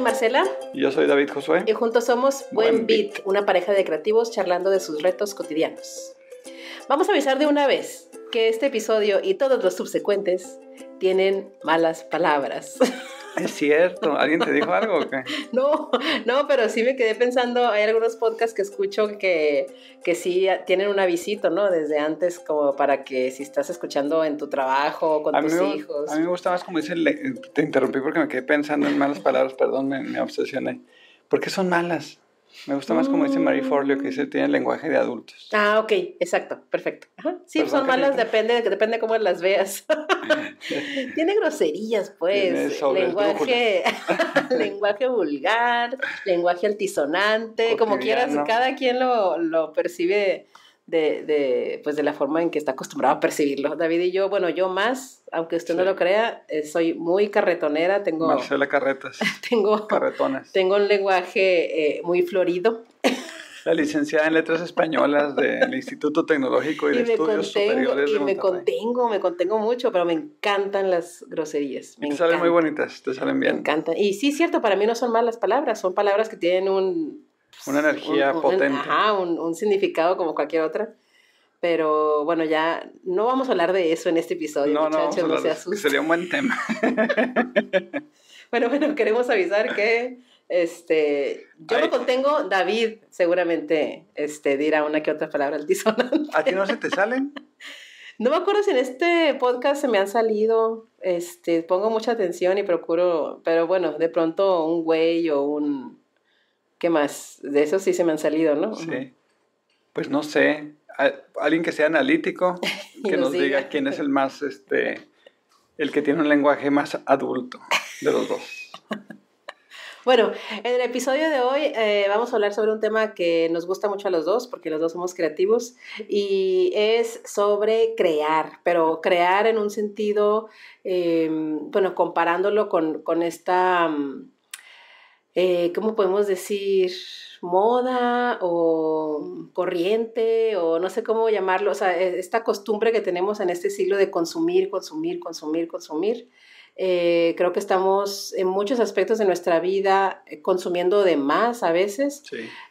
Marcela. yo soy David Josué. Y juntos somos Buen, Beat, Beat, una pareja de creativos charlando de sus retos cotidianos. Vamos a avisar de una vez que este episodio y todos los subsecuentes tienen malas palabras. Es cierto, ¿alguien te dijo algo? No, no, pero sí me quedé pensando, hay algunos podcasts que escucho que, que sí tienen un avisito, ¿no? Desde antes, como para que si estás escuchando en tu trabajo, con tus hijos. A mí me gusta más como dice, te interrumpí porque me quedé pensando en malas palabras, perdón, me, me obsesioné. ¿Por qué son malas? Me gusta más como dice Marie Forleo, que dice, tiene lenguaje de adultos. Ah, ok, exacto, perfecto. Sí, son malas, depende, de cómo las veas. Tiene groserías, pues. lenguaje, lenguaje vulgar, lenguaje altisonante, como quieras, cada quien lo, lo percibe de, de, pues de la forma en que está acostumbrado a percibirlo. David y yo, bueno, yo más, aunque usted no lo crea, eh, soy muy carretonera, tengo... Marcela Carretas. tengo, carretonas Tengo un lenguaje eh, muy florido. La licenciada en Letras Españolas del Instituto Tecnológico y, de Estudios Superiores de Y me contengo, me contengo mucho, pero me encantan las groserías. Me salen muy bonitas, te salen bien. Me encantan. Y sí, cierto, para mí no son malas palabras, son palabras que tienen un una pues, energía potente. ajá, un, un, significado como cualquier otra. Pero bueno, ya no vamos a hablar de eso en este episodio, no, no, no Sería un buen tema. bueno, bueno, queremos avisar que este, yo lo contengo, David seguramente este, dirá una que otra palabra altisonante. ¿A ti no se te salen? no me acuerdo si en este podcast se me han salido, este, pongo mucha atención y procuro, pero bueno, de pronto un güey o un ¿Qué más? De eso sí se me han salido, ¿no? Sí. Pues no sé, alguien que sea analítico, que nos, diga. quién es el más, este, el que tiene un lenguaje más adulto de los dos. Bueno, en el episodio de hoy eh, vamos a hablar sobre un tema que nos gusta mucho a los dos, porque los dos somos creativos, y es sobre crear, pero crear en un sentido, em, bueno, comparándolo con, esta... Mm, eh, ¿cómo podemos decir? moda o corriente o no sé cómo llamarlo, o sea, e, esta costumbre que tenemos en este siglo de consumir, consumir, consumir, consumir. Eh, creo que estamos en muchos aspectos de nuestra vida eh, consumiendo de más a veces,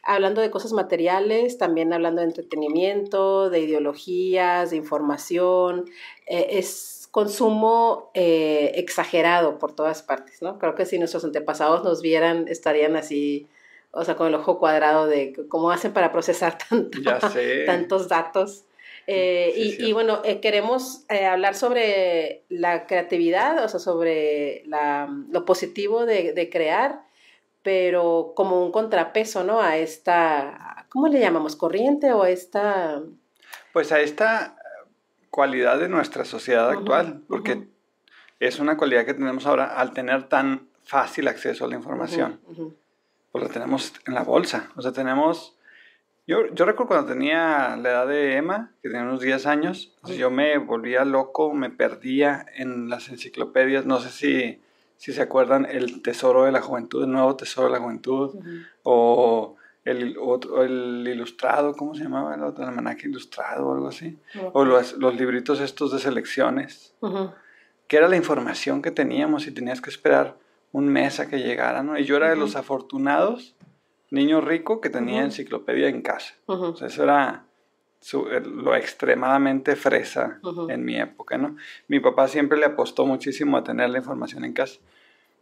hablando de cosas materiales, también hablando de entretenimiento, de ideologías, de información. es consumo eh, exagerado por todas partes, ¿no? Creo que si nuestros antepasados nos vieran, estarían así, o sea, con el ojo cuadrado de cómo hacen para procesar tantos datos. Eh, y, bueno, eh, queremos hablar sobre la creatividad, o sea, sobre lo positivo de, de crear, pero como un contrapeso, ¿no? A esta, ¿cómo le llamamos? ¿Corriente o a esta... Pues a esta cualidad de nuestra sociedad actual, porque es una cualidad que tenemos ahora al tener tan fácil acceso a la información. porque Pues la tenemos en la bolsa. O sea, tenemos... Yo, recuerdo cuando tenía la edad de Emma, que tenía unos 10 años, pues yo me volvía loco, me perdía en las enciclopedias, no sé si, si se acuerdan, el tesoro de la juventud, el nuevo tesoro de la juventud, o el, otro, el ilustrado, ¿cómo se llamaba? El, otro, que ilustrado o algo así. O los, libritos estos de selecciones, que era la información que teníamos y tenías que esperar un mes a que llegara, Y yo era de los afortunados, niño rico, que tenía enciclopedia en casa. eso era lo extremadamente fresa en mi época, ¿no? Mi papá siempre le apostó muchísimo a tener la información en casa.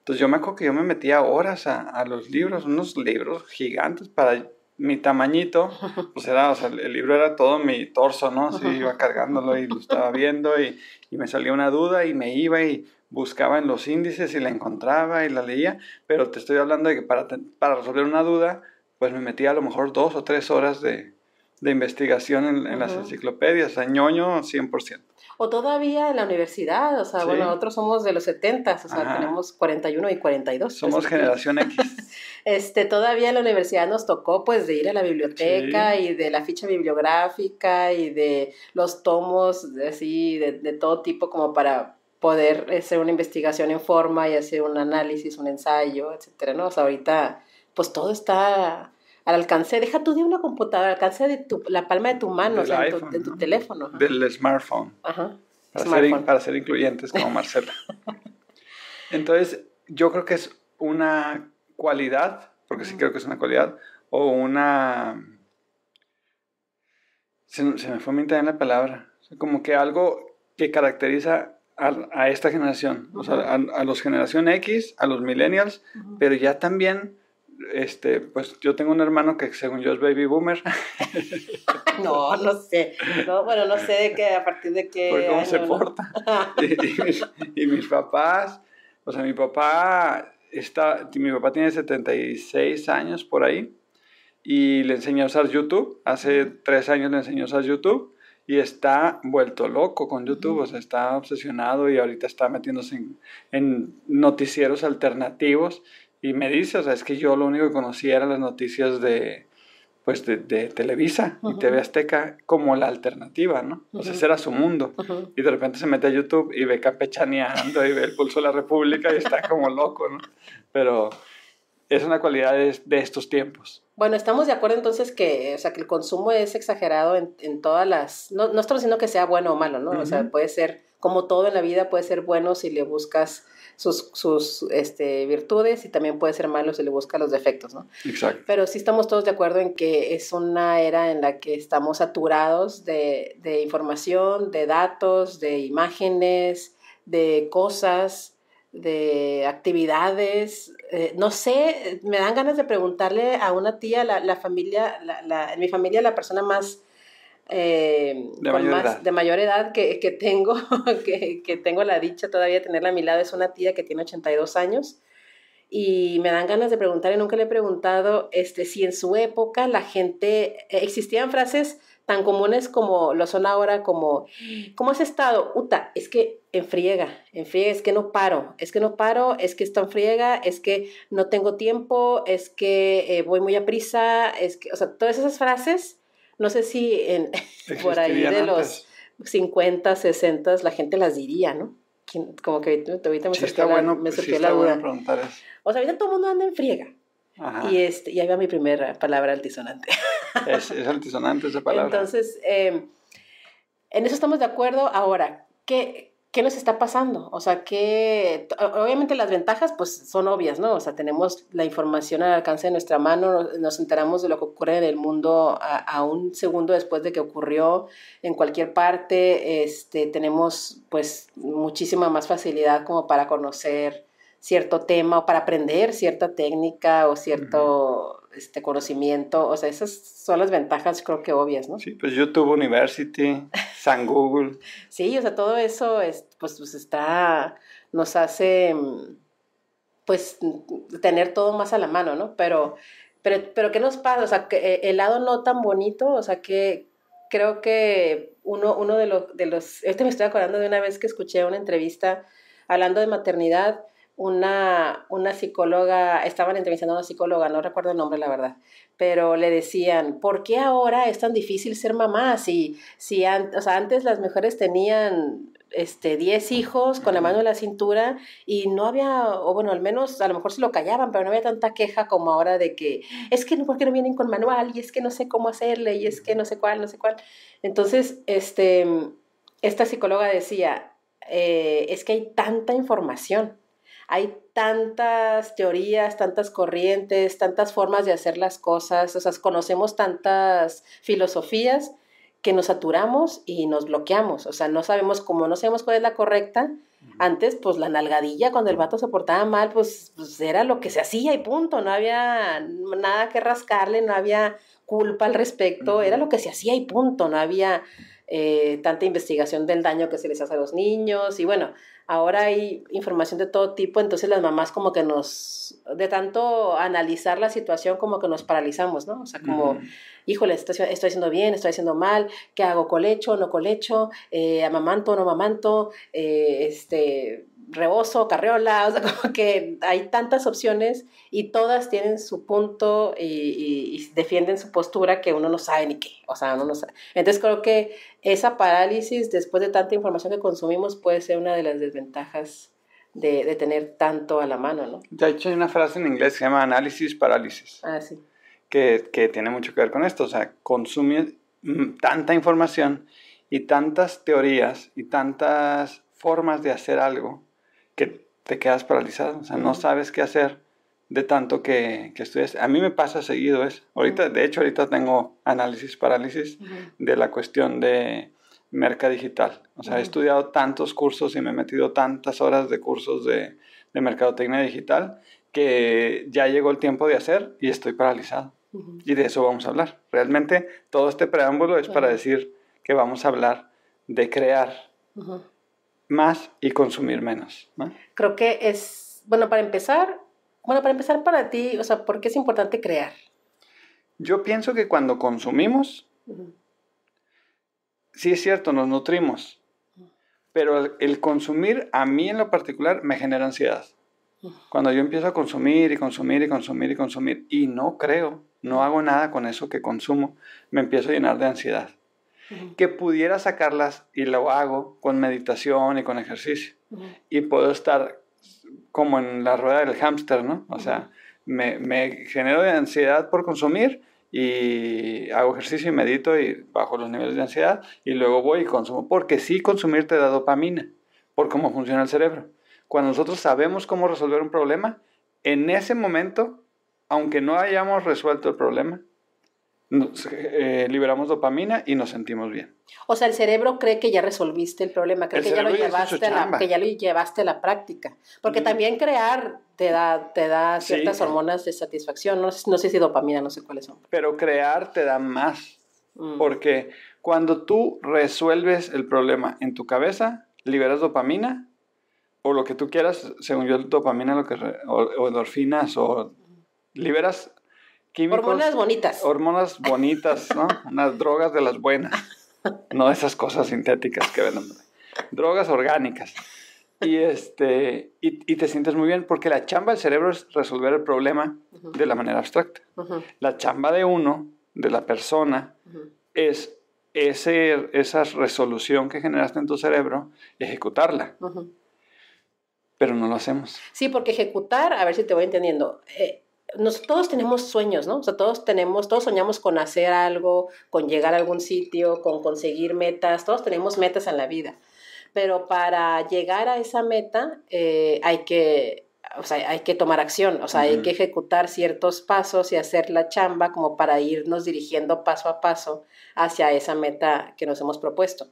Entonces pues, yo me acuerdo que yo me metía horas a, a los libros, unos libros gigantes para mi tamañito, pues era, o sea, el libro era todo mi torso, ¿no? Así iba cargándolo y lo estaba viendo y, y, me salía una duda y me iba y buscaba en los índices y la encontraba y la leía, pero te estoy hablando de que para, para resolver una duda, pues me metía a lo mejor dos o tres horas de, de investigación en, en las enciclopedias, añoño 100%. O todavía en la universidad, o sea, bueno, nosotros somos de los 70, o sea, tenemos 41 y 42. Pues, somos generación X. este, todavía en la universidad nos tocó pues de ir a la biblioteca y de la ficha bibliográfica y de los tomos así de, de todo tipo como para poder hacer una investigación en forma y hacer un análisis, un ensayo, etcétera, ¿no? O sea, ahorita pues todo está al alcance, deja tú de una computadora, al alcance de tu, la palma de tu mano, de tu, teléfono. Del smartphone. Ajá. Para, Ser, incluyentes como Marcela. Entonces, yo creo que es una cualidad, porque sí creo que es una cualidad, o una... Se, me fue mi bien la palabra. Como que algo que caracteriza a, esta generación, o sea, a, los generación X, a los millennials, pero ya también este, pues yo tengo un hermano que según yo es baby boomer. no, no sé. No, bueno, no sé a partir de qué. cómo se porta. y, mis, papás, o sea, mi papá está, mi papá tiene 76 años por ahí y le enseñó a usar YouTube. Hace tres años le enseñó a usar YouTube y está vuelto loco con YouTube, o sea, está obsesionado y ahorita está metiéndose en, en noticieros alternativos y me dice, o sea, es que yo lo único que conocía eran las noticias de, pues, de, Televisa y TV Azteca como la alternativa, ¿no? O sea, ese era su mundo. Y de repente se mete a YouTube y ve campechaneando y ve el pulso de la República y está como loco, ¿no? Pero es una cualidad de, estos tiempos. Bueno, estamos de acuerdo entonces que, o sea, que el consumo es exagerado en, todas las... No, no estamos diciendo que sea bueno o malo, ¿no? O sea, puede ser, como todo en la vida, puede ser bueno si le buscas sus, este, virtudes y también puede ser malo si le busca los defectos, ¿no? Pero sí estamos todos de acuerdo en que es una era en la que estamos saturados de, información, de datos, de imágenes, de cosas, de actividades. Eh, no sé, me dan ganas de preguntarle a una tía, la, familia, la, en mi familia la persona más eh, de, mayor edad. que, que tengo, que, que, tengo la dicha todavía de tenerla a mi lado, es una tía que tiene 82 años y me dan ganas de preguntar y nunca le he preguntado este, si en su época la gente, eh, existían frases tan comunes como lo son ahora, como, ¿cómo has estado? Uta, es que enfriega, enfriega, es que no paro, es que no paro, es que está en friega, es que no tengo tiempo, es que eh, voy muy a prisa, es que, o sea, todas esas frases no sé si en, por ahí de los 50, 60 la gente las diría, ¿no? Como que ahorita me sí surgió, bueno, me la duda. o sea, ahorita todo el mundo anda en friega. Y, este, y ahí va mi primera palabra altisonante. Es, altisonante esa palabra. Entonces, em, en eso estamos de acuerdo. Ahora, ¿qué, ¿qué nos está pasando? O sea, que obviamente las ventajas pues son obvias, ¿no? O sea, tenemos la información al alcance de nuestra mano, nos enteramos de lo que ocurre en el mundo a, un segundo después de que ocurrió en cualquier parte, este, tenemos pues muchísima más facilidad como para conocer cierto tema o para aprender cierta técnica o cierto, este conocimiento, o sea, esas son las ventajas creo que obvias, ¿no? Sí, pues YouTube University, San Google. sí, o sea, todo eso es, pues, pues está, nos hace, mm, pues, mm, tener todo más a la mano, ¿no? Pero, pero, pero ¿qué nos pasa? O sea, eh, el lado no tan bonito, o sea, que creo que uno, uno de, los, de los, este me estoy acordando de una vez que escuché una entrevista hablando de maternidad, una, psicóloga, estaban entrevistando a una psicóloga, no recuerdo el nombre, la verdad, pero le decían, ¿por qué ahora es tan difícil ser mamá? Si, si antes las mujeres tenían este, 10 hijos con la mano en la cintura y no había, o bueno, al menos a lo mejor se lo callaban, pero no había tanta queja como ahora de que es que no, qué no vienen con manual y es que no sé cómo hacerle y es que no sé cuál, no sé cuál. Entonces, este, esta psicóloga decía, eh, es que hay tanta información hay tantas teorías, tantas corrientes, tantas formas de hacer las cosas, o sea, conocemos tantas filosofías que nos saturamos y nos bloqueamos, o sea, no sabemos cómo, no sabemos cuál es la correcta. Antes, pues la nalgadilla, cuando el vato se portaba mal, pues, pues, era lo que se hacía y punto, no había nada que rascarle, no había culpa al respecto, era lo que se hacía y punto, no había eh, tanta investigación del daño que se les hace a los niños y bueno, ahora hay información de todo tipo, entonces las mamás como que nos, de tanto analizar la situación, como que nos paralizamos, ¿no? O sea, como, híjole, estoy, estoy, haciendo bien, estoy haciendo mal, ¿qué hago? ¿Colecho, no colecho? Eh, ¿Amamanto, no amamanto? Eh, este rebozo, carriola, o sea, como que hay tantas opciones y todas tienen su punto y, defienden su postura que uno no sabe ni qué, o sea, uno no sabe. Entonces creo que esa parálisis, después de tanta información que consumimos, puede ser una de las desventajas de, tener tanto a la mano, ¿no? De hecho, hay una frase en inglés que se llama análisis parálisis. Ah, sí. Que, que tiene mucho que ver con esto, o sea, consume mm, tanta información y tantas teorías y tantas formas de hacer algo que te quedas paralizado, o sea, no sabes qué hacer de tanto que, que estudias. A mí me pasa seguido es, ahorita, de hecho ahorita tengo análisis parálisis de la cuestión de merca digital. O sea, he estudiado tantos cursos y me he metido tantas horas de cursos de, de mercadotecnia digital que ya llegó el tiempo de hacer y estoy paralizado. Y de eso vamos a hablar. Realmente todo este preámbulo es para decir que vamos a hablar de crear más y consumir menos. Creo que es, bueno, para empezar, bueno, para empezar para ti, o sea, ¿por qué es importante crear? Yo pienso que cuando consumimos, sí es cierto, nos nutrimos, pero el, consumir a mí en lo particular me genera ansiedad. Cuando yo empiezo a consumir y consumir y consumir y consumir y no creo, no hago nada con eso que consumo, me empiezo a llenar de ansiedad que pudiera sacarlas y lo hago con meditación y con ejercicio. Y puedo estar como en la rueda del hámster, ¿no? O sea, me, me genero de ansiedad por consumir y hago ejercicio y medito y bajo los niveles de ansiedad y luego voy y consumo. Porque sí consumir te da dopamina por cómo funciona el cerebro. Cuando nosotros sabemos cómo resolver un problema, en ese momento, aunque no hayamos resuelto el problema, eh, liberamos dopamina y nos sentimos bien. O sea, el cerebro cree que ya resolviste el problema, cree que, ya lo llevaste a la, ya lo llevaste la práctica. Porque también crear te da, te da ciertas hormonas de satisfacción, no, sé si dopamina, no sé cuáles son. Pero crear te da más, mm. porque cuando tú resuelves el problema en tu cabeza, liberas dopamina o lo que tú quieras, según yo, dopamina lo que o endorfinas o liberas Hormonas bonitas. Hormonas bonitas, ¿no? Unas drogas de las buenas. No esas cosas sintéticas que venden. Drogas orgánicas. Y, este, y, te sientes muy bien porque la chamba del cerebro es resolver el problema de la manera abstracta. La chamba de uno, de la persona, es esa resolución que generaste en tu cerebro, ejecutarla. Pero no lo hacemos. Sí, porque ejecutar, a ver si te voy entendiendo, eh, nos, todos tenemos sueños, ¿no? O sea, todos tenemos, todos soñamos con hacer algo, con llegar a algún sitio, con conseguir metas, todos tenemos metas en la vida. Pero para llegar a esa meta eh, hay que o sea, hay que tomar acción, o sea, hay que ejecutar ciertos pasos y hacer la chamba como para irnos dirigiendo paso a paso hacia esa meta que nos hemos propuesto.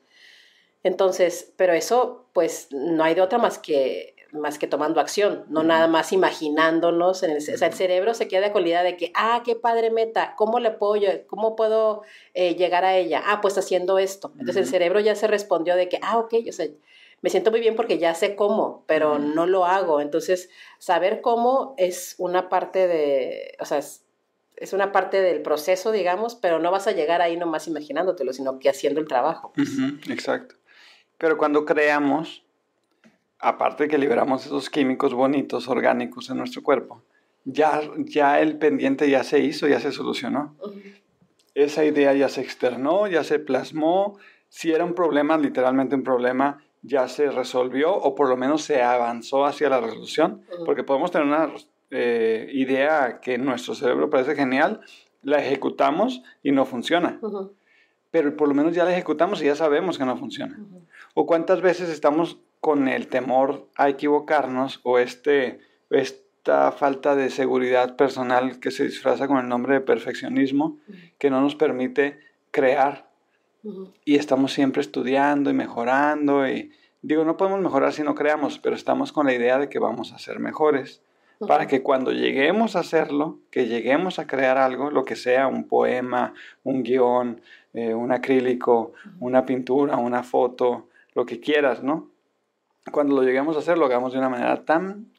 Entonces, pero eso, pues, no hay de otra más que más que tomando acción, no nada más imaginándonos. En el, o sea, el cerebro se queda con la de que, ah, qué padre meta, ¿cómo le puedo, cómo puedo eh, llegar a ella? Ah, pues haciendo esto. Entonces el cerebro ya se respondió de que, ah, ok, o sea, me siento muy bien porque ya sé cómo, pero no lo hago. Entonces, saber cómo es una parte de, o sea, es, una parte del proceso, digamos, pero no vas a llegar ahí nomás imaginándotelo, sino que haciendo el trabajo. Pues. exacto. Pero cuando creamos, aparte de que liberamos esos químicos bonitos, orgánicos en nuestro cuerpo, ya, ya el pendiente ya se hizo, ya se solucionó. Esa idea ya se externó, ya se plasmó. Si era un problema, literalmente un problema, ya se resolvió o por lo menos se avanzó hacia la resolución, porque podemos tener una eh, idea que nuestro cerebro parece genial, la ejecutamos y no funciona. Pero por lo menos ya la ejecutamos y ya sabemos que no funciona. O cuántas veces estamos con el temor a equivocarnos o este, esta falta de seguridad personal que se disfraza con el nombre de perfeccionismo, que no nos permite crear. Y estamos siempre estudiando y mejorando y digo, no podemos mejorar si no creamos, pero estamos con la idea de que vamos a ser mejores para que cuando lleguemos a hacerlo, que lleguemos a crear algo, lo que sea, un poema, un guión, eh, un acrílico, una pintura, una foto, lo que quieras, ¿no? cuando lo lleguemos a hacer, lo hagamos de una manera tan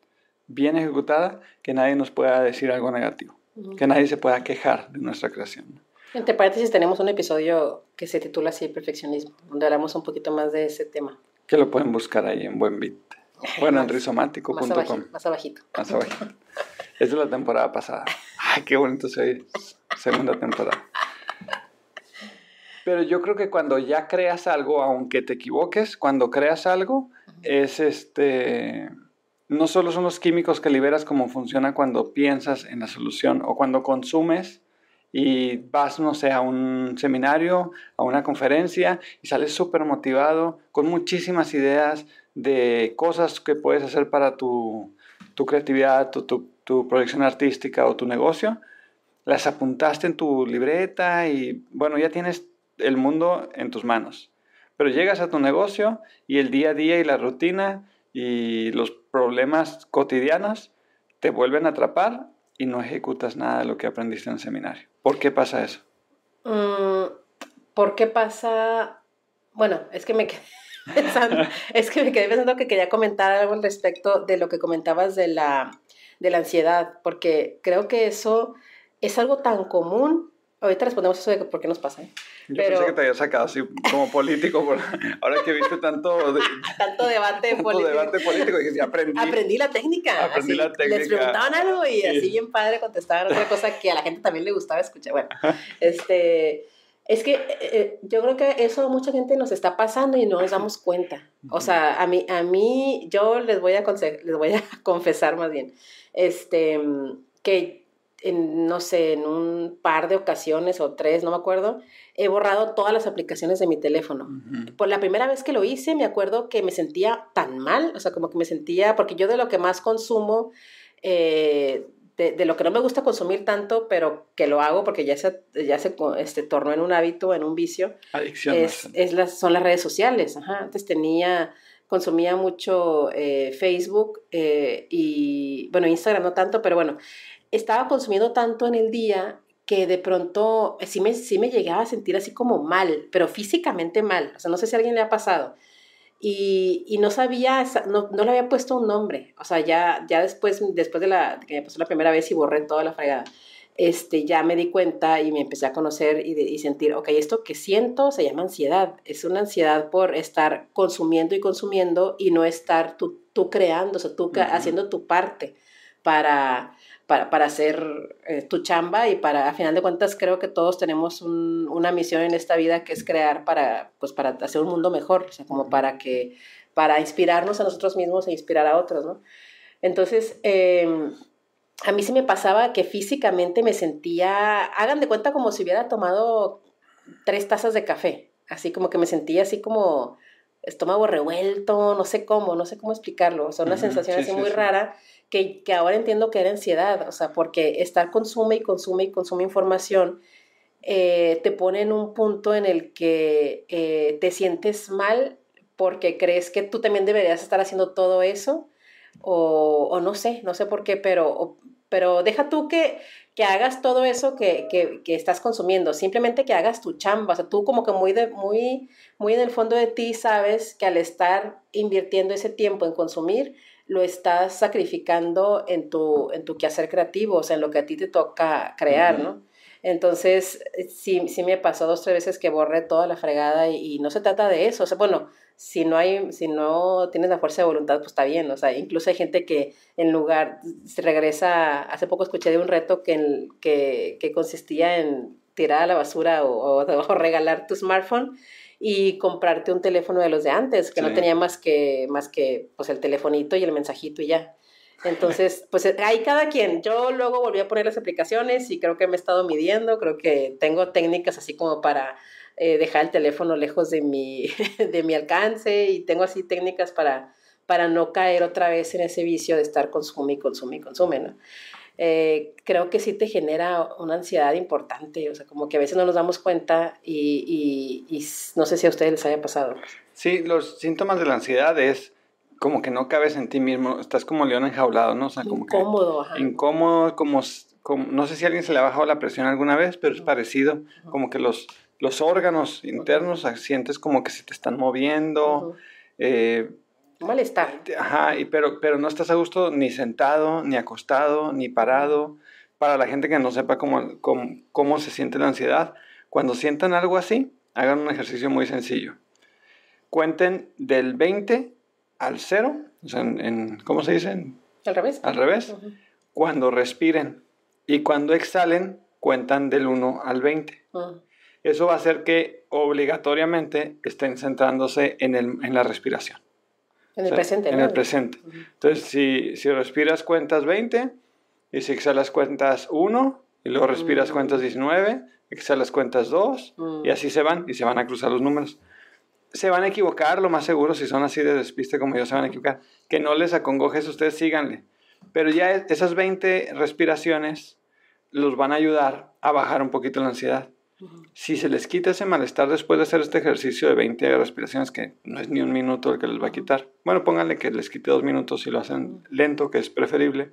bien ejecutada que nadie nos pueda decir algo negativo, que nadie se pueda quejar de nuestra creación. Entre paréntesis, tenemos un episodio que se titula así, Perfeccionismo, donde hablamos un poquito más de ese tema. Que lo pueden buscar ahí en Buen Bueno, en rizomático.com. Más, abajito, más abajito. es de la temporada pasada. Ay, qué bonito se Segunda temporada. Pero yo creo que cuando ya creas algo, aunque te equivoques, cuando creas algo, es este, no solo son los químicos que liberas como funciona cuando piensas en la solución o cuando consumes y vas, no sé, a un seminario, a una conferencia y sales súper motivado con muchísimas ideas de cosas que puedes hacer para tu, creatividad, tu, tu, proyección artística o tu negocio. Las apuntaste en tu libreta y bueno, ya tienes el mundo en tus manos. Pero llegas a tu negocio y el día a día y la rutina y los problemas cotidianos te vuelven a atrapar y no ejecutas nada de lo que aprendiste en el seminario. ¿Por qué pasa eso? Mm, ¿Por qué pasa? Bueno, es que me quedé pensando, es que me quedé que quería comentar algo al respecto de lo que comentabas de la, de la ansiedad, porque creo que eso es algo tan común. Ahorita respondemos eso de por qué nos pasa. ¿eh? Yo pensé que te había sacado así como político, por... ahora que viste tanto, tanto debate político. dije, aprendí. Aprendí la técnica. Aprendí la técnica. Les preguntaban algo y así bien padre contestaban otra cosa que a la gente también le gustaba escuchar. Bueno, este... Es que eh, eh, yo creo que eso a mucha gente nos está pasando y no nos damos cuenta. O sea, a mí, a mí yo les voy a, les voy a confesar más bien, este, que no sé, en un par de ocasiones o tres, no me acuerdo, he borrado todas las aplicaciones de mi teléfono. Por la primera vez que lo hice, me acuerdo que me sentía tan mal, o sea, como que me sentía, porque yo de lo que más consumo, eh, de, lo que no me gusta consumir tanto, pero que lo hago porque ya se, ya se este, tornó en un hábito, en un vicio, Adicción las, son las redes sociales. Antes tenía consumía mucho eh, Facebook eh, y, bueno, Instagram no tanto, pero bueno, estaba consumiendo tanto en el día que de pronto eh, sí me, sí me llegaba a sentir así como mal, pero físicamente mal. O sea, no sé si a alguien le ha pasado. Y, no sabía, no, le había puesto un nombre. O sea, ya, ya después, después de la, que me pasó la primera vez y borré toda la fregada, este, ya me di cuenta y me empecé a conocer y, sentir, ok, esto que siento se llama ansiedad. Es una ansiedad por estar consumiendo y consumiendo y no estar tú, tú creando, o sea, tú haciendo tu parte para para, hacer eh, tu chamba y para, a final de cuentas, creo que todos tenemos una misión en esta vida que es crear para, pues, para hacer un mundo mejor, o sea, como para que, para inspirarnos a nosotros mismos e inspirar a otros, ¿no? Entonces, em, a mí sí me pasaba que físicamente me sentía, hagan de cuenta como si hubiera tomado tres tazas de café, así como que me sentía así como estómago revuelto, no sé cómo, no sé cómo explicarlo. O sea, una sensación así muy rara que, ahora entiendo que era ansiedad, o sea, porque estar consume y consume y consume información eh, te pone en un punto en el que eh, te sientes mal porque crees que tú también deberías estar haciendo todo eso. O, no sé, no sé por qué, pero, pero deja tú que, que hagas todo eso que, que, que, estás consumiendo, simplemente que hagas tu chamba, o sea, tú como que muy, muy, muy en el fondo de ti sabes que al estar invirtiendo ese tiempo en consumir, lo estás sacrificando en tu, en tu quehacer creativo, o sea, en lo que a ti te toca crear, ¿no? Entonces, sí, sí me pasó dos, tres veces que borré toda la fregada y, no se trata de eso. O sea, bueno, si no, hay, si no tienes la fuerza de voluntad, pues está bien. O sea, incluso hay gente que en lugar, se regresa, hace poco escuché de un reto que, que, que consistía en tirar a la basura o, regalar tu smartphone y comprarte un teléfono de los de antes, que no tenía más que, más que pues, el telefonito y el mensajito y ya. Entonces, pues hay eh, cada quien. Yo luego volví a poner las aplicaciones y creo que me he estado midiendo, creo que tengo técnicas así como para eh, dejar el teléfono lejos de mi, de mi alcance y tengo así técnicas para, para no caer otra vez en ese vicio de estar consume y consume y consume, eh, creo que sí te genera una ansiedad importante, o sea, como que a veces no nos damos cuenta y, no sé si a ustedes les haya pasado. Sí, los síntomas de la ansiedad es como que no cabes en ti mismo, estás como león enjaulado, ¿no? O sea, como incómodo, que ajá. incómodo, como, como, no sé si a alguien se le ha bajado la presión alguna vez, pero es parecido, como que los los órganos internos, ah, sientes como que se te están moviendo. Uh Ajá, y, pero, pero no estás a gusto ni sentado, ni acostado, ni parado. Para la gente que no sepa cómo, cómo, se siente la ansiedad, cuando sientan algo así, hagan un ejercicio muy sencillo. Cuenten del 20 al 0, o sea, en, ¿cómo se dice? Al revés. Al revés. Cuando respiren y cuando exhalen, cuentan del 1 al 20 eso va a hacer que obligatoriamente estén centrándose en, la respiración. En el presente. En el presente. Entonces, si, respiras cuentas 20 y si exhalas cuentas 1 y luego respiras mm. cuentas 19, exhalas cuentas 2 y mm. así se van y se van a cruzar los números. Se van a equivocar, lo más seguro, si son así de despiste como yo, se van a equivocar. Que no les acongojes, ustedes síganle. Pero ya esas 20 respiraciones los van a ayudar a bajar un poquito la ansiedad. Si se les quita ese malestar después de hacer este ejercicio de 20 respiraciones, que no es ni un minuto el que les va a quitar, bueno, pónganle que les quite dos minutos y lo hacen lento, que es preferible,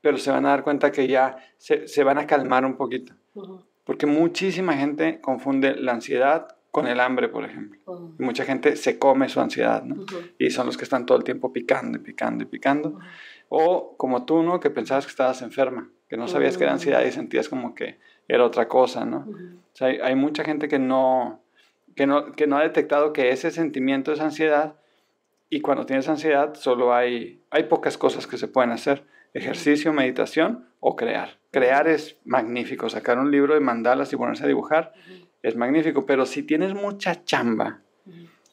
pero se van a dar cuenta que ya se, van a calmar un poquito. Porque muchísima gente confunde la ansiedad con el hambre, por ejemplo. y mucha gente se come su ansiedad, Y son los que están todo el tiempo picando y picando y picando. O como tú, ¿no? Que pensabas que estabas enferma, que no sabías que era ansiedad y sentías como que era otra cosa, ¿no? O sea, hay, mucha gente que no, que, no, ha detectado que ese sentimiento es ansiedad y cuando tienes ansiedad solo hay, hay pocas cosas que se pueden hacer, ejercicio, meditación o crear. Crear es magnífico, sacar un libro de mandalas y ponerse a dibujar es magnífico, pero si tienes mucha chamba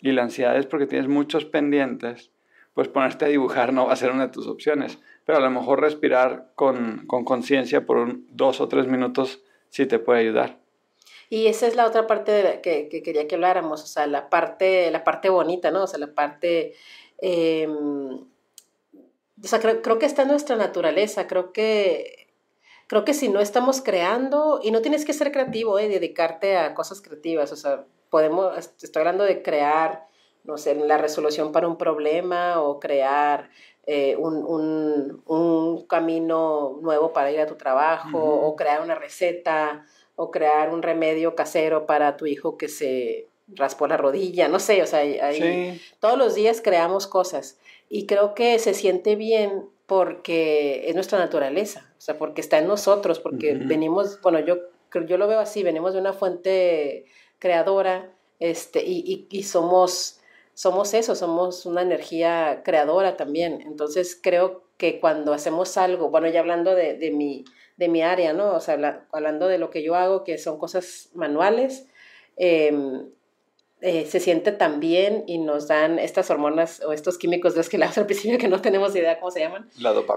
y la ansiedad es porque tienes muchos pendientes, pues ponerte a dibujar no va a ser una de tus opciones, pero a lo mejor respirar con conciencia por dos o tres minutos sí te puede ayudar. Y esa es la otra parte que, quería que habláramos, o sea, la parte, la parte bonita, ¿no? O sea, la parte... Em, o sea, creo, que está en nuestra naturaleza, creo que... Creo que si no estamos creando, y no tienes que ser creativo, ¿eh? dedicarte a cosas creativas, o sea, podemos, estoy hablando de crear, no sé, la resolución para un problema o crear eh, un, camino nuevo para ir a tu trabajo o crear una receta o crear un remedio casero para tu hijo que se raspó la rodilla, no sé, o sea, todos los días creamos cosas y creo que se siente bien porque es nuestra naturaleza, o sea, porque está en nosotros, porque venimos, bueno, yo, yo lo veo así, venimos de una fuente creadora este, y, y, y somos somos eso, somos una energía creadora también. Entonces creo que cuando hacemos algo, bueno, ya hablando de, mi, de mi área, ¿no? O sea, hablando de lo que yo hago, que son cosas manuales, eh, eh, se siente tan bien y nos dan estas hormonas o estos químicos de los que hablamos al principio que no tenemos idea cómo se llaman.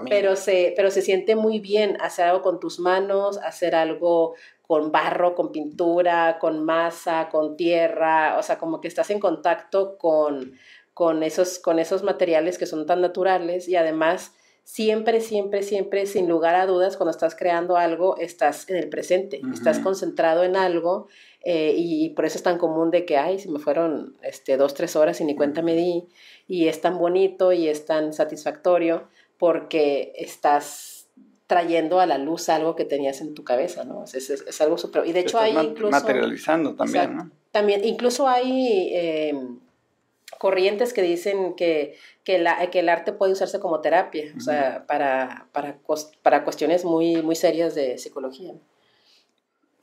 Pero se, pero se siente muy bien hacer algo con tus manos, hacer algo con barro, con pintura, con masa, con tierra, o sea, como que estás en contacto con, con, esos, con esos materiales que son tan naturales y además siempre, siempre, siempre, sin lugar a dudas, cuando estás creando algo, estás en el presente, estás concentrado en algo eh, y, por eso es tan común de que, ay, se me fueron este, dos, tres horas y ni cuenta me di. Y es tan bonito y es tan satisfactorio porque estás trayendo a la luz algo que tenías en tu cabeza, ¿no? Es, algo súper... Y de hecho hay incluso... Materializando también, También, incluso hay... Em, corrientes que dicen que, que, la, que, el arte puede usarse como terapia, o sea, para, para, para cuestiones muy, muy serias de psicología.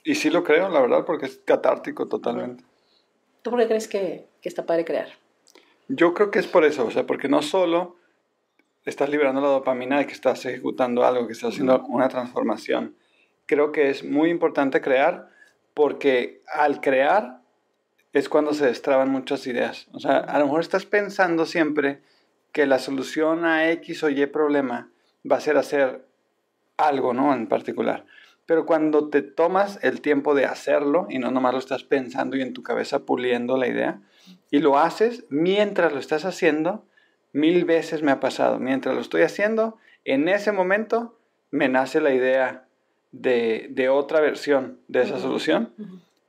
Y sí lo creo, la verdad, porque es catártico totalmente. ¿Tú por qué crees que, está padre crear? Yo creo que es por eso, o sea, porque no solo estás liberando la dopamina de que estás ejecutando algo, que estás haciendo una transformación. Creo que es muy importante crear porque al crear es cuando se destraban muchas ideas. O sea, a lo mejor estás pensando siempre que la solución a X o Y problema va a ser hacer algo, ¿no? En particular. Pero cuando te tomas el tiempo de hacerlo y no nomás lo estás pensando y en tu cabeza puliendo la idea, y lo haces mientras lo estás haciendo, mil veces me ha pasado. Mientras lo estoy haciendo, en ese momento me nace la idea de, otra versión de esa solución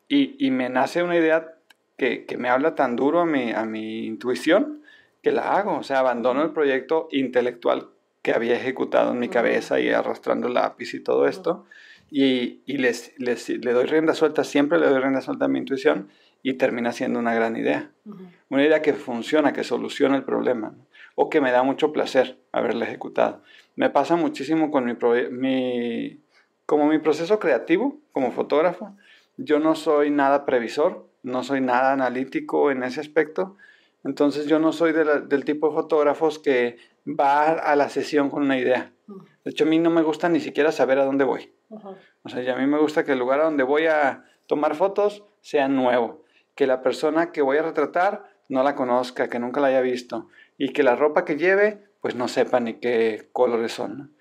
y, me nace una idea que, me habla tan duro a mi, a mi intuición que la hago. O sea, abandono el proyecto intelectual que había ejecutado en mi cabeza y arrastrando el lápiz y todo esto y, les, le doy rienda suelta, siempre le doy rienda suelta a mi intuición y termina siendo una gran idea. Una idea que funciona, que soluciona el problema o que me da mucho placer haberla ejecutado. Me pasa muchísimo con mi, mi, como mi proceso creativo como fotógrafo. Yo no soy nada previsor, no soy nada analítico en ese aspecto. Entonces yo no soy del tipo de fotógrafos que va a la sesión con una idea. De hecho, a mí no me gusta ni siquiera saber a dónde voy. O sea, y a mí me gusta que el lugar a donde voy a tomar fotos sea nuevo, que la persona que voy a retratar no la conozca, que nunca la haya visto y que la ropa que lleve pues no sepa ni qué colores son.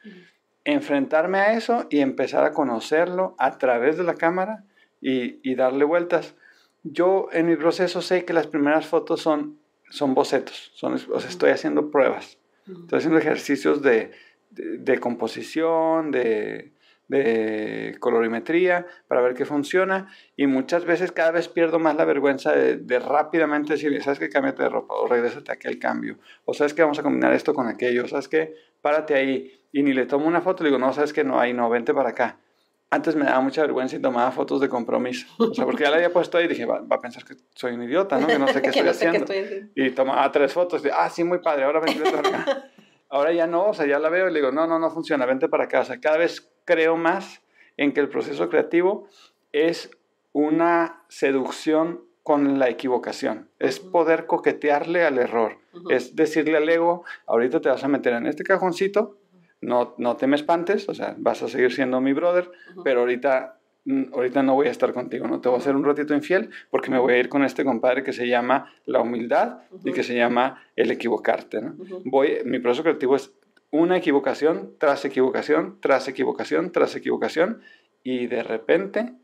Enfrentarme a eso y empezar a conocerlo a través de la cámara y, darle vueltas. Yo en mi proceso sé que las primeras fotos son, son bocetos, son, o sea, estoy haciendo pruebas, estoy haciendo ejercicios de, de, composición, de, de colorimetría para ver qué funciona y muchas veces cada vez pierdo más la vergüenza de, rápidamente decir, sabes que cámbiate de ropa o regrésate aquí al cambio o sabes que vamos a combinar esto con aquello, sabes que párate ahí y ni le tomo una foto, le digo, no, sabes que no, ahí no, vente para acá. Antes me daba mucha vergüenza y tomaba fotos de compromiso. O sea, porque ya la había puesto ahí y dije, va, a pensar que soy un idiota, ¿no? Que no sé qué, estoy, haciendo. Y tomaba ah, tres fotos. Y, ah, sí, muy padre, ahora acá Ahora ya no, o sea, ya la veo y le digo, no, no, no funciona, vente para casa. Cada vez creo más en que el proceso creativo es una seducción con la equivocación, es poder coquetearle al error, es decirle al ego, ahorita te vas a meter en este cajoncito, no, no te me espantes, o sea, vas a seguir siendo mi brother, pero ahorita Mm, ahorita no voy a estar contigo, no te voy a hacer un ratito infiel porque me voy a ir con este compadre que se llama la humildad y que se llama el equivocarte. voy, mi proceso creativo es una equivocación tras equivocación, tras equivocación, tras equivocación y de repente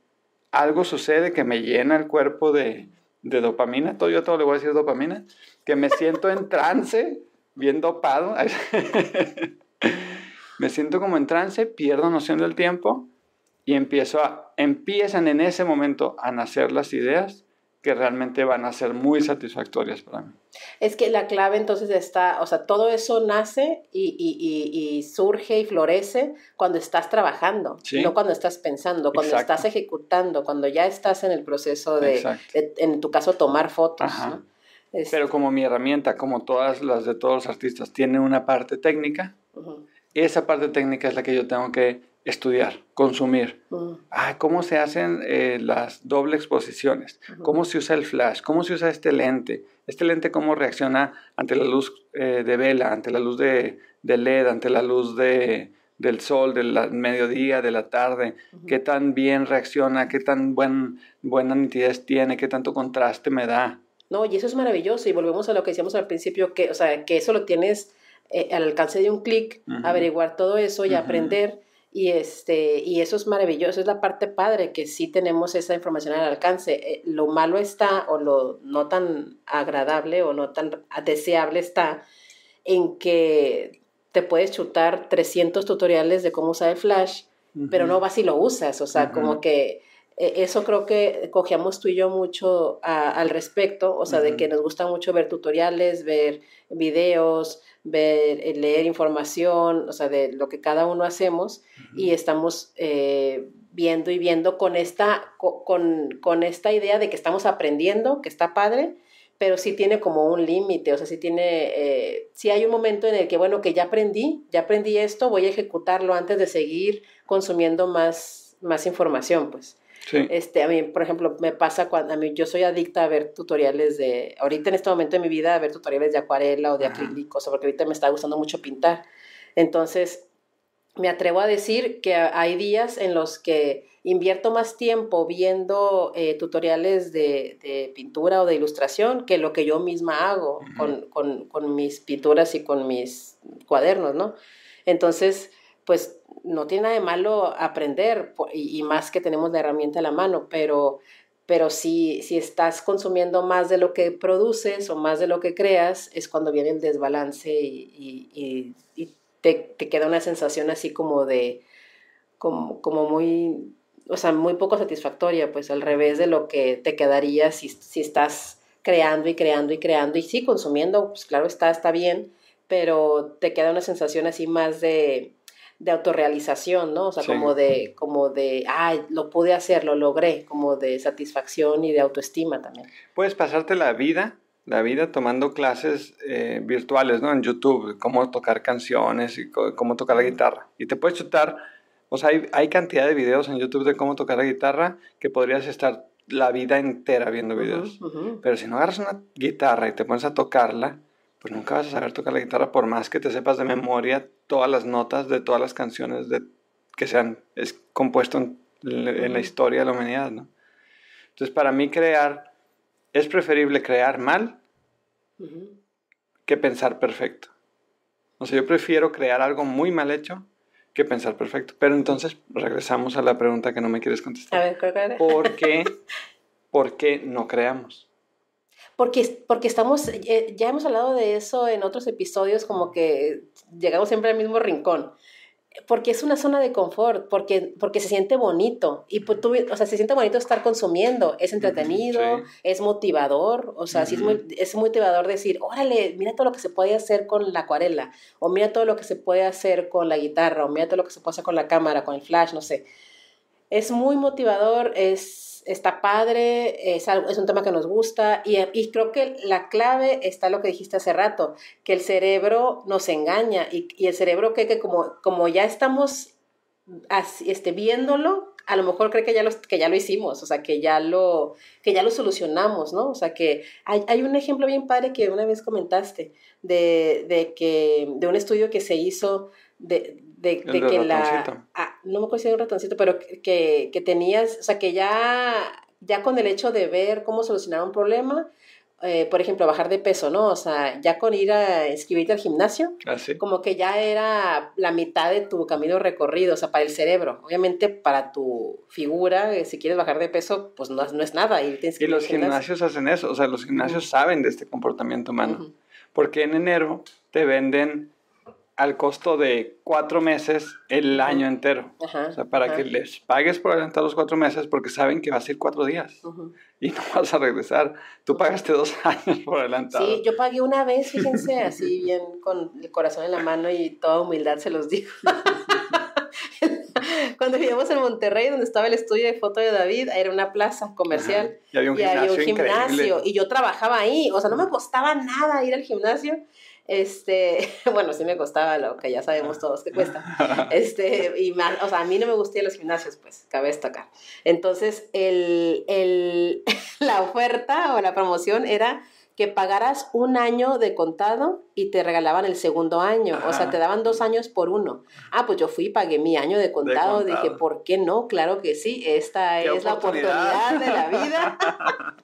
algo sucede que me llena el cuerpo de, dopamina, todo, yo todo le voy a decir dopamina, que me siento en trance, bien dopado, me siento como en trance, pierdo noción del tiempo y empiezo a, empiezan en ese momento a nacer las ideas que realmente van a ser muy satisfactorias para mí. Es que la clave entonces está, o sea, todo eso nace y, y, y, surge y florece cuando estás trabajando, no cuando estás pensando, cuando estás ejecutando, cuando ya estás en el proceso de, en tu caso, tomar fotos. Pero como mi herramienta, como todas las de todos los artistas, tiene una parte técnica, esa parte técnica es la que yo tengo que estudiar, consumir. ah, ¿Cómo se hacen eh, las doble exposiciones? ¿Cómo se usa el flash? ¿Cómo se usa este lente? ¿Este lente cómo reacciona ante la luz eh, de vela, ante la luz de, LED, ante la luz del sol, del mediodía, de la tarde? ¿Qué tan bien reacciona? ¿Qué tan buen, buena nitidez tiene? ¿Qué tanto contraste me da? No, y eso es maravilloso. Y volvemos a lo que decíamos al principio, que, o sea, que eso lo tienes eh, al alcance de un clic, averiguar todo eso y aprender y, este, y eso es maravilloso, es la parte padre que sí tenemos esa información al alcance. Eh, lo malo está, o lo no tan agradable o no tan deseable está, en que te puedes chutar 300 tutoriales de cómo usar el flash, pero no vas y lo usas. O sea, como que e, eso creo que cogíamos tú y yo mucho al respecto, o sea, de que nos gusta mucho ver tutoriales, ver videos, ver, eh, leer información, o sea, de lo que cada uno hacemos y estamos eh, viendo y viendo con esta, con, esta idea de que estamos aprendiendo, que está padre, pero sí tiene como un límite, o sea, sí tiene, eh, hay un momento en el que, bueno, que ya aprendí, ya aprendí esto, voy a ejecutarlo antes de seguir consumiendo más, más información, pues. Este, a mí, por ejemplo, me pasa cuando a mí yo soy adicta a ver tutoriales de ahorita en este momento de mi vida a ver tutoriales de acuarela o de acrílico, o sea, porque ahorita me está gustando mucho pintar. Entonces, me atrevo a decir que hay días en los que invierto más tiempo viendo eh, tutoriales de, de, pintura o de ilustración que lo que yo misma hago con, con, con, mis pinturas y con mis cuadernos, ¿no? Entonces, pues no tiene nada de malo aprender y, más que tenemos la herramienta a la mano, pero, pero si, si estás consumiendo más de lo que produces o más de lo que creas, es cuando viene el desbalance y, te, queda una sensación así como de, como, como muy, o sea, muy poco satisfactoria, pues al revés de lo que te quedaría si, si estás creando y creando y creando y sí, consumiendo, pues claro, está, está bien, pero te queda una sensación así más de de autorrealización, ¿no? O sea, como de, como de, lo pude hacer, lo logré, como de satisfacción y de autoestima también. Puedes pasarte la vida, la vida tomando clases eh, virtuales, ¿no? En YouTube, cómo tocar canciones y cómo tocar la guitarra. Y te puedes chutar, o sea, hay, cantidad de videos en YouTube de cómo tocar la guitarra que podrías estar la vida entera viendo videos. Pero si no agarras una guitarra y te pones a tocarla, pues nunca vas a saber tocar la guitarra por más que te sepas de memoria todas las notas de todas las canciones de, que se han compuesto en, la historia de la humanidad, ¿no? Entonces, para mí crear, es preferible crear mal que pensar perfecto. O sea, yo prefiero crear algo muy mal hecho que pensar perfecto. Pero entonces regresamos a la pregunta que no me quieres contestar. ¿Por qué, ¿por qué no creamos? Porque, porque estamos, eh, ya hemos hablado de eso en otros episodios, como que llegamos siempre al mismo rincón. Porque es una zona de confort, porque, porque se siente bonito. Y pues tú, o sea, se siente bonito estar consumiendo. Es entretenido, es motivador. O sea, sí es, muy, es motivador decir, órale, mira todo lo que se puede hacer con la acuarela. O mira todo lo que se puede hacer con la guitarra. O mira todo lo que se puede hacer con la cámara, con el flash, no sé. Es muy motivador, es está padre, es, algo, es un tema que nos gusta y, creo que la clave está lo que dijiste hace rato, que el cerebro nos engaña y, el cerebro cree que como, como ya estamos este, viéndolo, a lo mejor cree que ya, que ya lo hicimos, o sea, que ya lo, que ya lo solucionamos, ¿no? O sea, que hay, hay un ejemplo bien padre que una vez comentaste de, de, que, de un estudio que se hizo de, de, que la... Ah, no me acuerdo si era un ratoncito, pero que, tenías, o sea, que ya, ya con el hecho de ver cómo solucionar un problema, eh, por ejemplo, bajar de peso, ¿no? O sea, ya con ir a inscribirte al gimnasio, ah, como que ya era la mitad de tu camino recorrido, o sea, para el cerebro. Obviamente, para tu figura, eh, si quieres bajar de peso, pues no, es nada. Irte a y los gimnasios hacen eso, o sea, los gimnasios saben de este comportamiento humano. Porque en enero te venden al costo de cuatro meses el año entero. o sea, para que les pagues por adelantar los cuatro meses porque saben que vas a ir cuatro días y no vas a regresar. Tú pagaste dos años por adelantado. Sí, yo pagué una vez, fíjense, así bien con el corazón en la mano y toda humildad se los digo. Cuando vivíamos en Monterrey, donde estaba el estudio de foto de David, era una plaza comercial. Y había un, gimnasio, había un gimnasio. Y yo trabajaba ahí. O sea, no me costaba nada ir al gimnasio este, bueno, sí me costaba lo que ya sabemos todos que cuesta. Este, y más, o sea, a mí no me gustan los gimnasios, pues, cabe destacar. Entonces, el, el, la oferta o la promoción era que pagaras un año de contado y te regalaban el segundo año. O sea, te daban dos años por uno. Ah, pues yo fui y pagué mi año de contado. Dije, ¿por qué no? Claro que sí, esta es la oportunidad de la vida.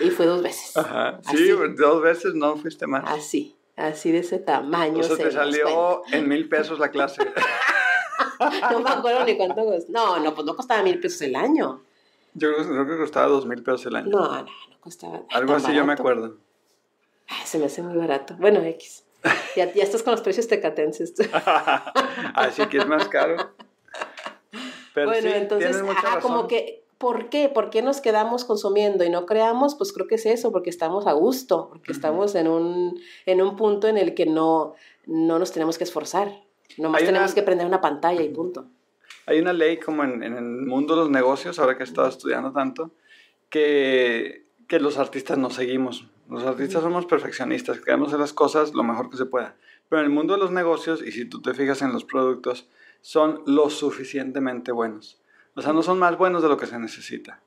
y fue dos veces. Ajá. Sí, dos veces no fuiste más. Así. Así de ese tamaño. Eso te salió en mil pesos la clase. no me acuerdo ni cuánto costó. No, no, pues no costaba mil pesos el año. Yo creo que costaba dos mil pesos el año. No, no, no costaba. Algo así yo me acuerdo. se me hace muy barato. Bueno, X. Ya, ya estás con los precios tecatenses. así que es más caro. Pero bueno, entonces, Ah, como que ¿Por qué? ¿Por qué nos quedamos consumiendo y no creamos? Pues creo que es eso, porque estamos a gusto, porque estamos en un, en un punto en el que no, no nos tenemos que esforzar. no más tenemos que prender una pantalla y punto. Hay una ley como en, en, el mundo de los negocios, ahora que he estado estudiando tanto, que, que los artistas no seguimos. Los artistas somos perfeccionistas, queremos hacer las cosas lo mejor que se pueda. Pero en el mundo de los negocios, y si tú te fijas en los productos, son lo suficientemente buenos. O sea, no son más buenos de lo que se necesita.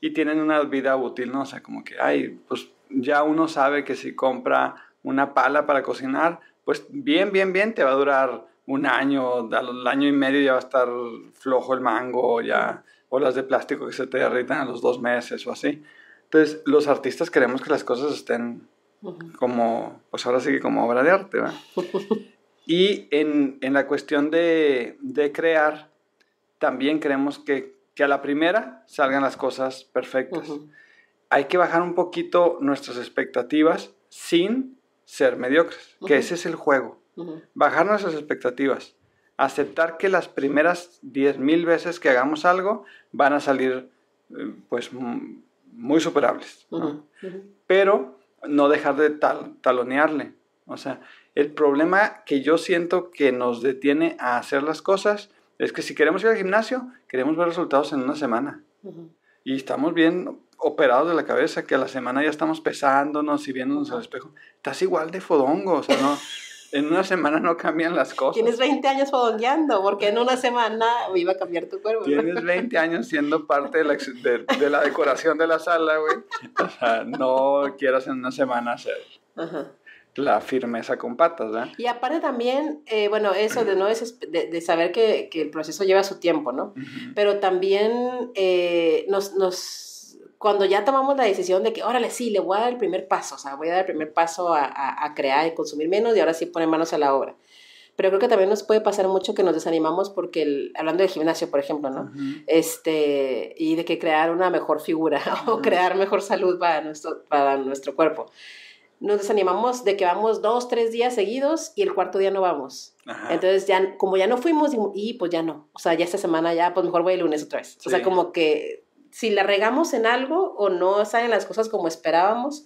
Y tienen una vida útil, ¿no? O sea, como que, ay, pues ya uno sabe que si compra una pala para cocinar, pues bien, bien, bien, te va a durar un año, al año y medio ya va a estar flojo el mango, ya, o las de plástico que se te derritan a los dos meses o así. Entonces, los artistas queremos que las cosas estén como, pues ahora sí que como obra de arte, ¿verdad? Y en, la cuestión de, de crear, también queremos que, a la primera salgan las cosas perfectas. Hay que bajar un poquito nuestras expectativas sin ser mediocres, que ese es el juego. Bajar nuestras expectativas, aceptar que las primeras 10.000 veces que hagamos algo van a salir eh, pues muy superables, pero no dejar de talonearle. O sea, el problema que yo siento que nos detiene a hacer las cosas es que si queremos ir al gimnasio, queremos ver resultados en una semana. Y estamos bien operados de la cabeza, que a la semana ya estamos pesándonos y viéndonos al espejo. Estás igual de fodongo, o no. en una semana no cambian las cosas. Tienes 20 años fodongueando, porque en una semana iba a cambiar tu cuerpo. Tienes 20 años siendo parte de la, la decoración de la sala, güey. O sea, no quieras en una semana hacer. Ajá la firmeza con patas, ¿verdad? Y aparte también, eh, bueno, eso de no de, saber que, el proceso lleva su tiempo, ¿no? Pero también eh, nos, nos, cuando ya tomamos la decisión de que, órale, sí, le voy a dar el primer paso, o sea, voy a dar el primer paso a, crear y consumir menos y ahora sí poner manos a la obra pero creo que también nos puede pasar mucho que nos desanimamos porque, hablando de gimnasio, por ejemplo, ¿no? este, y de que crear una mejor figura o crear mejor salud para nuestro, para nuestro cuerpo nos desanimamos de que vamos dos, tres días seguidos y el cuarto día no vamos. Entonces, ya, como ya no fuimos, y pues ya no. O sea, ya esta semana ya, pues mejor voy el lunes otra vez. O sea, como que si la regamos en algo o no salen las cosas como esperábamos,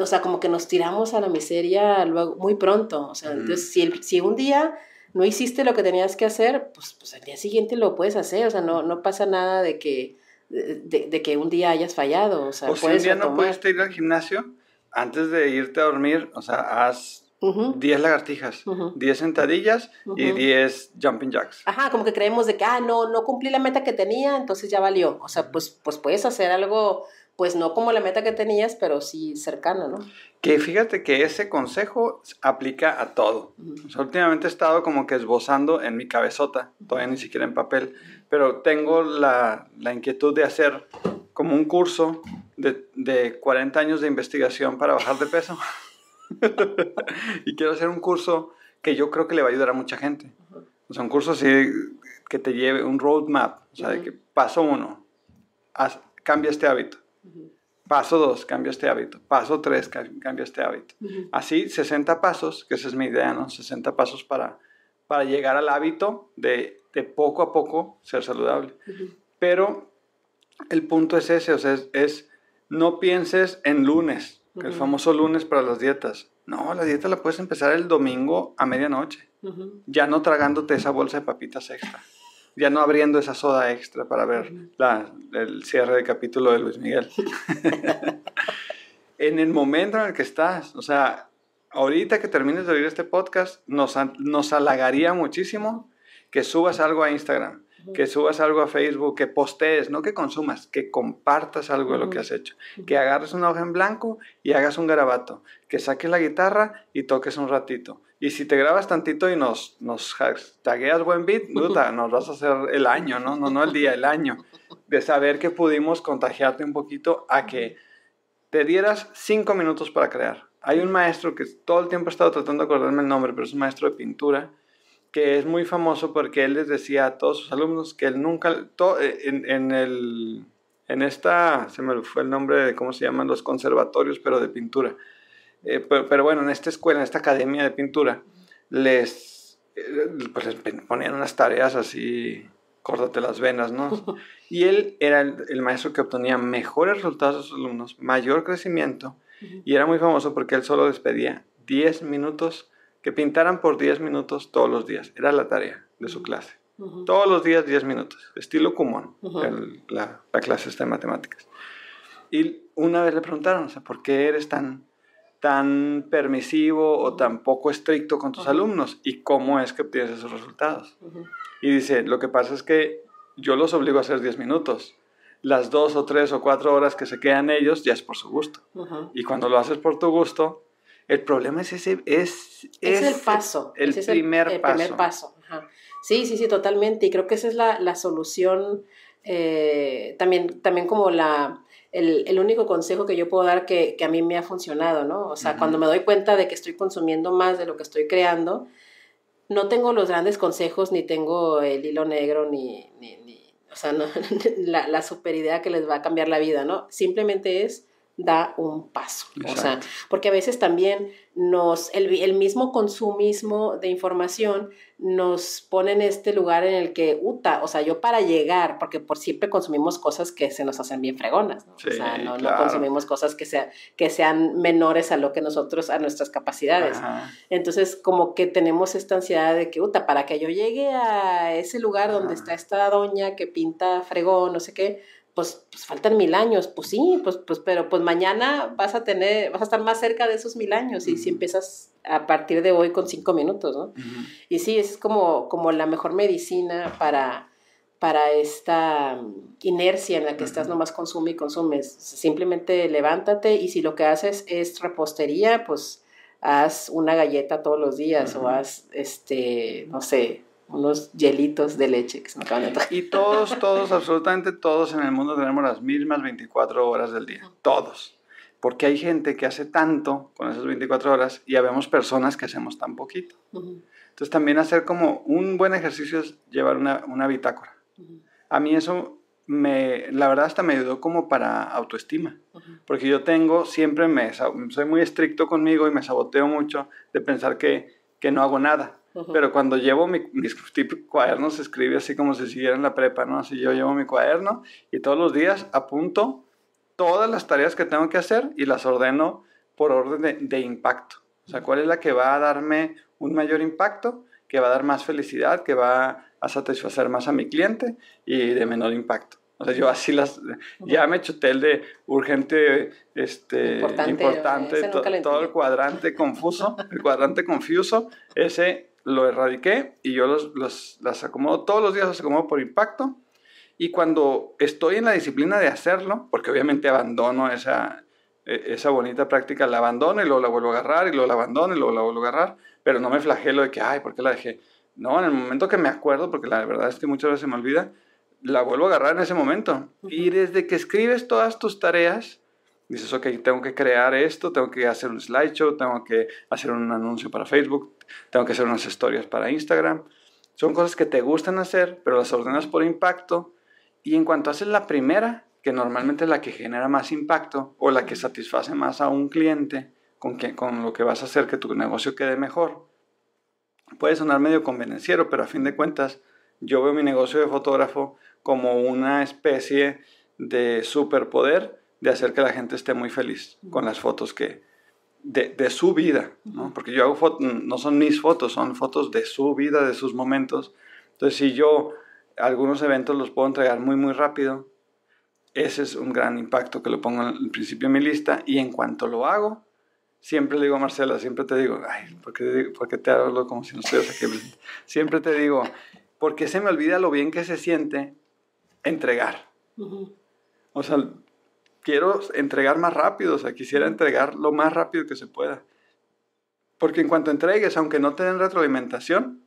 o sea, como que nos tiramos a la miseria luego, muy pronto. O sea, entonces, si, si un día no hiciste lo que tenías que hacer, pues, pues al día siguiente lo puedes hacer. O sea, no, no pasa nada de que, de, que un día hayas fallado. O sea, puedes un día no puedes ir al gimnasio, antes de irte a dormir, o sea, haz 10 lagartijas, 10 sentadillas y 10 jumping jacks. Ajá, como que creemos de que, ah, no, no cumplí la meta que tenía, entonces ya valió. O sea, pues, pues puedes hacer algo, pues no como la meta que tenías, pero sí cercano, ¿no? Que fíjate que ese consejo aplica a todo. últimamente he estado como que esbozando en mi cabezota, todavía ni siquiera en papel, pero tengo la, la inquietud de hacer como un curso de, 40 años de investigación para bajar de peso. y quiero hacer un curso que yo creo que le va a ayudar a mucha gente. O sea, un curso así que te lleve un roadmap. O sea, de que paso uno, cambia este hábito. Paso dos, cambia este hábito. Paso tres, cambia este hábito. Así, 60 pasos, que esa es mi idea, ¿no? 60 pasos para, para llegar al hábito de, de poco a poco ser saludable. Pero el punto es ese, o sea, es no pienses en lunes, el famoso lunes para las dietas. No, la dieta la puedes empezar el domingo a medianoche, ya no tragándote esa bolsa de papitas extra, ya no abriendo esa soda extra para ver la, el cierre de capítulo de Luis Miguel. en el momento en el que estás, o sea, ahorita que termines de oír este podcast, nos halagaría muchísimo que subas algo a Instagram que subas algo a Facebook, que postees, no que consumas, que compartas algo de lo que has hecho, que agarres una hoja en blanco y hagas un garabato, que saques la guitarra y toques un ratito. Y si te grabas tantito y nos, nos tagueas buen beat, nos vas a hacer el año, ¿no? No, no el día, el año. De saber que pudimos contagiarte un poquito a que te dieras cinco minutos para crear. Hay un maestro que todo el tiempo he estado tratando de acordarme el nombre, pero es un maestro de pintura que es muy famoso porque él les decía a todos sus alumnos que él nunca, eh, en, en, el, en esta, se me fue el nombre de cómo se llaman los conservatorios, pero de pintura. Eh, pero, bueno, en esta escuela, en esta academia de pintura, les, eh, pues ponían unas tareas así, córtate las venas, ¿no? Y él era el, maestro que obtenía mejores resultados de sus alumnos, mayor crecimiento, y era muy famoso porque él solo les pedía 10 minutos que pintaran por 10 minutos todos los días. Era la tarea de su clase. Todos los días 10 minutos, estilo común la, clase está de matemáticas. Y una vez le preguntaron, sea, ¿por qué eres tan, tan permisivo o tan poco estricto con tus alumnos? ¿Y cómo es que obtienes esos resultados? Y dice, lo que pasa es que yo los obligo a hacer 10 minutos. Las dos o tres o cuatro horas que se quedan ellos ya es por su gusto. Y cuando lo haces por tu gusto, el problema es ese, es, es, el paso. El, es primer el, el primer paso. Ajá. Sí, sí, sí, totalmente. Y creo que esa es la, la solución, eh, también, también como la, el, el, único consejo que yo puedo dar que, que, a mí me ha funcionado, ¿no? O sea, cuando me doy cuenta de que estoy consumiendo más de lo que estoy creando, no tengo los grandes consejos, ni tengo el hilo negro, ni, ni, ni o sea, no, la, la super idea que les va a cambiar la vida, ¿no? Simplemente es da un paso. O sea, porque a veces también nos, el, mismo consumismo de información nos pone en este lugar en el que, uta, o sea, yo para llegar, porque por siempre consumimos cosas que se nos hacen bien fregonas, ¿no? o sea, no, consumimos cosas que, sean menores a lo que nosotros, a nuestras capacidades. Entonces, como que tenemos esta ansiedad de que, uta, para que yo llegue a ese lugar donde está esta doña que pinta fregón, no sé qué, pues, pues, faltan mil años, pues sí, pues, pues, pero pues mañana vas a tener, vas a estar más cerca de esos mil años y si empiezas a partir de hoy con cinco minutos, ¿no? Y sí, es como, como la mejor medicina para, para esta mm, inercia en la que estás nomás consume y consumes. Simplemente levántate y si lo que haces es repostería, pues haz una galleta todos los días o haz, este, no sé, los hielitos de leche que se me Y todos, todos, absolutamente todos en el mundo tenemos las mismas 24 horas del día. Todos. Porque hay gente que hace tanto con esas 24 horas y habemos personas que hacemos tan poquito. Entonces también hacer como un buen ejercicio es llevar una, bitácora. A mí eso me, la verdad hasta me ayudó como para autoestima, porque yo tengo, siempre me, soy muy estricto conmigo y me saboteo mucho de pensar que, que no hago nada. Pero cuando llevo mi, cuaderno, cuadernos, escribe así como si siguiera en la prepa, ¿no? Así yo llevo mi cuaderno y todos los días apunto todas las tareas que tengo que hacer y las ordeno por orden de, impacto. O sea, ¿cuál es la que va a darme un mayor impacto, que va a dar más felicidad, que va a satisfacer más a mi cliente y de menor impacto? O sea, yo así las... Ya me chuté el de urgente, este, importante, todo el cuadrante confuso, el cuadrante confuso, ese lo erradiqué y yo los, las acomodo todos los días, las acomodo por impacto. Y cuando estoy en la disciplina de hacerlo, porque obviamente abandono esa, e, esa bonita práctica, la abandono y luego la vuelvo a agarrar y luego la abandono y luego la vuelvo a agarrar, pero no me flagelo de que, ay, ¿por qué la dejé? No, en el momento que me acuerdo, porque la verdad es que muchas veces se me olvida, la vuelvo a agarrar en ese momento. Y desde que escribes todas tus tareas, dices, ok, tengo que crear esto, tengo que hacer un slideshow, tengo que hacer un anuncio para Facebook, tengo que hacer unas historias para Instagram. Son cosas que te gustan hacer, pero las ordenas por impacto. Y en cuanto haces la primera, que normalmente es la que genera más impacto o la que satisface más a un cliente con, que, con lo que vas a hacer que tu negocio quede mejor. Puede sonar medio convenenciero, pero a fin de cuentas yo veo mi negocio de fotógrafo como una especie de superpoder de hacer que la gente esté muy feliz con las fotos que, de, su vida, porque yo hago fotos, no son mis fotos, son fotos de su vida, de sus momentos. Entonces, si yo algunos eventos los puedo entregar muy, muy rápido, ese es un gran impacto que lo pongo al principio de mi lista y en cuanto lo hago, siempre le digo a Marcela, siempre te digo, ay, porque te hablo como si no estuvieras aquí? Siempre te digo, porque se me olvida lo bien que se siente entregar. O sea, quiero entregar más rápido, o sea, quisiera entregar lo más rápido que se pueda. Porque en cuanto entregues, aunque no te den retroalimentación,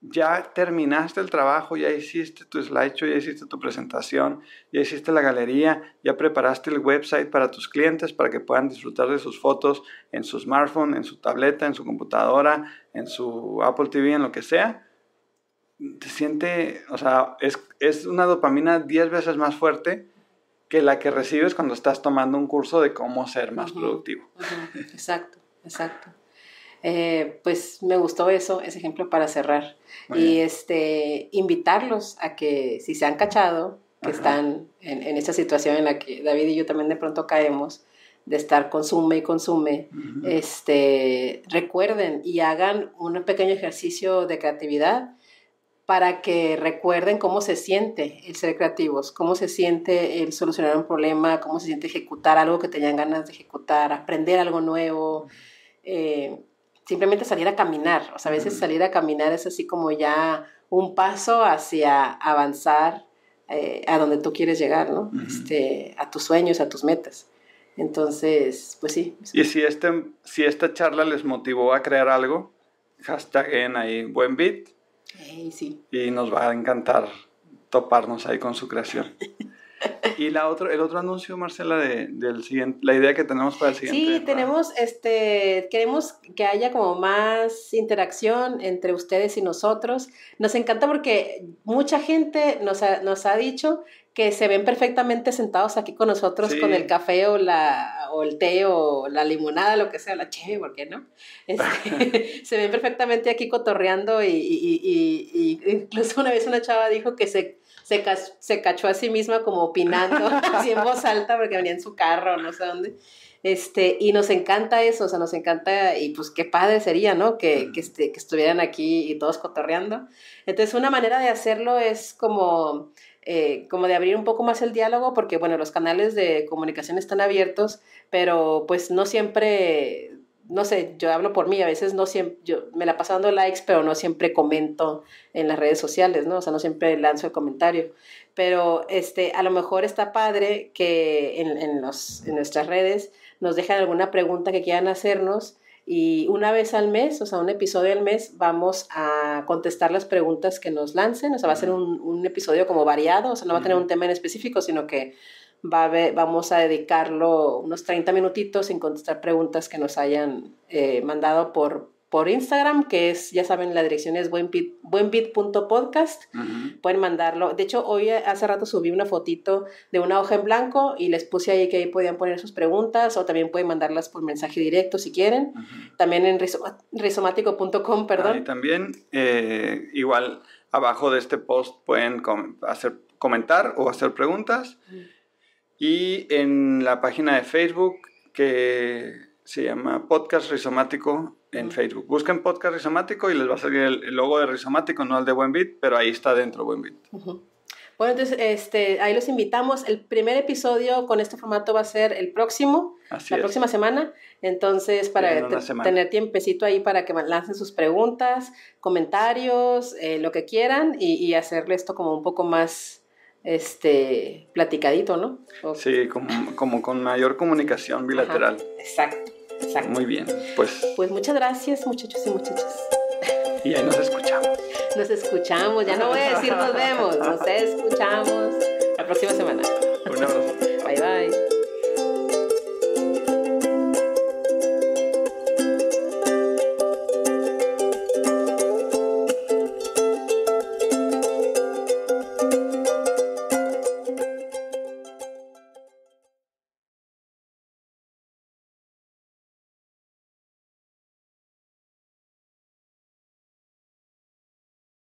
ya terminaste el trabajo, ya hiciste tu slideshow, ya hiciste tu presentación, ya hiciste la galería, ya preparaste el website para tus clientes para que puedan disfrutar de sus fotos en su smartphone, en su tableta, en su computadora, en su Apple TV, en lo que sea. Te siente, o sea, es, es una dopamina 10 veces más fuerte que la que recibes cuando estás tomando un curso de cómo ser más productivo. exacto, exacto. Eh, pues me gustó eso, ese ejemplo para cerrar. y este, invitarlos a que si se han cachado, que están en, esta situación en la que David y yo también de pronto caemos, de estar consume y consume, este, recuerden y hagan un pequeño ejercicio de creatividad para que recuerden cómo se siente el ser creativos, cómo se siente el solucionar un problema, cómo se siente ejecutar algo que tenían ganas de ejecutar, aprender algo nuevo, eh, simplemente salir a caminar. O sea, a veces salir a caminar es así como ya un paso hacia avanzar eh, a donde tú quieres llegar, ¿no? este, a tus sueños, a tus metas. Entonces, pues sí. Y si, este, si esta charla les motivó a crear algo, hashtag en ahí, buen beat y nos va a encantar toparnos ahí con su creación. Y la otro, el otro anuncio, Marcela, de, del siguiente, la idea que tenemos para el siguiente. Sí, tenemos, este, queremos que haya como más interacción entre ustedes y nosotros. Nos encanta porque mucha gente nos ha, nos ha dicho que se ven perfectamente sentados aquí con nosotros con el café o la o el té o la limonada, lo que sea, la cheve, ¿por qué no? Este, se ven perfectamente aquí cotorreando y, y, y, y incluso una vez una chava dijo que se se, cachó a sí misma como opinando, así en voz alta, porque venía en su carro, no sé dónde. Este, y nos encanta eso, o sea, nos encanta, y pues qué padre sería, ¿no? Que, este, estuvieran aquí y todos cotorreando. Entonces, una manera de hacerlo es como, eh, como de abrir un poco más el diálogo, porque, bueno, los canales de comunicación están abiertos, pero pues no siempre no sé, yo hablo por mí, a veces no siempre, me la paso dando likes, pero no siempre comento en las redes sociales, ¿no? O sea, no siempre lanzo el comentario. Pero este, a lo mejor está padre que en, los, en nuestras redes nos dejan alguna pregunta que quieran hacernos y una vez al mes, o sea, un episodio al mes, vamos a contestar las preguntas que nos lancen, o sea, va a ser un, un episodio como variado, o sea, no va a tener un tema en específico, sino que vamos a dedicarlo unos 30 minutitos en contestar preguntas que nos hayan eh, mandado por, por Instagram, que es, ya saben, la dirección es buenbit.podcast. Pueden mandarlo. De hecho, hoy hace rato subí una fotito de una hoja en blanco y les puse ahí que ahí podían poner sus preguntas o también pueden mandarlas por mensaje directo si quieren. También en rizomático.com, perdón. y también, eh, igual, abajo de este post pueden hacer, comentar o hacer preguntas y en la página de Facebook que se llama Podcast Rizomático en Facebook. Busquen Podcast Rizomático y les va a salir el, logo de Rizomático, no el de Buenbit, pero ahí está dentro buen Bueno, entonces este, ahí los invitamos. El primer episodio con este formato va a ser el próximo, la próxima semana. Entonces, para tener tiempecito ahí para que lancen sus preguntas, comentarios, eh, lo que quieran y, y hacerle esto como un poco más este, platicadito, ¿no? Sí, como, como, con mayor comunicación bilateral. exacto, exacto. Muy bien, pues. Pues muchas gracias, muchachos y muchachas. Y ahí nos escuchamos. Nos escuchamos, ya no voy a decir nos vemos, nos escuchamos la próxima semana. Un abrazo.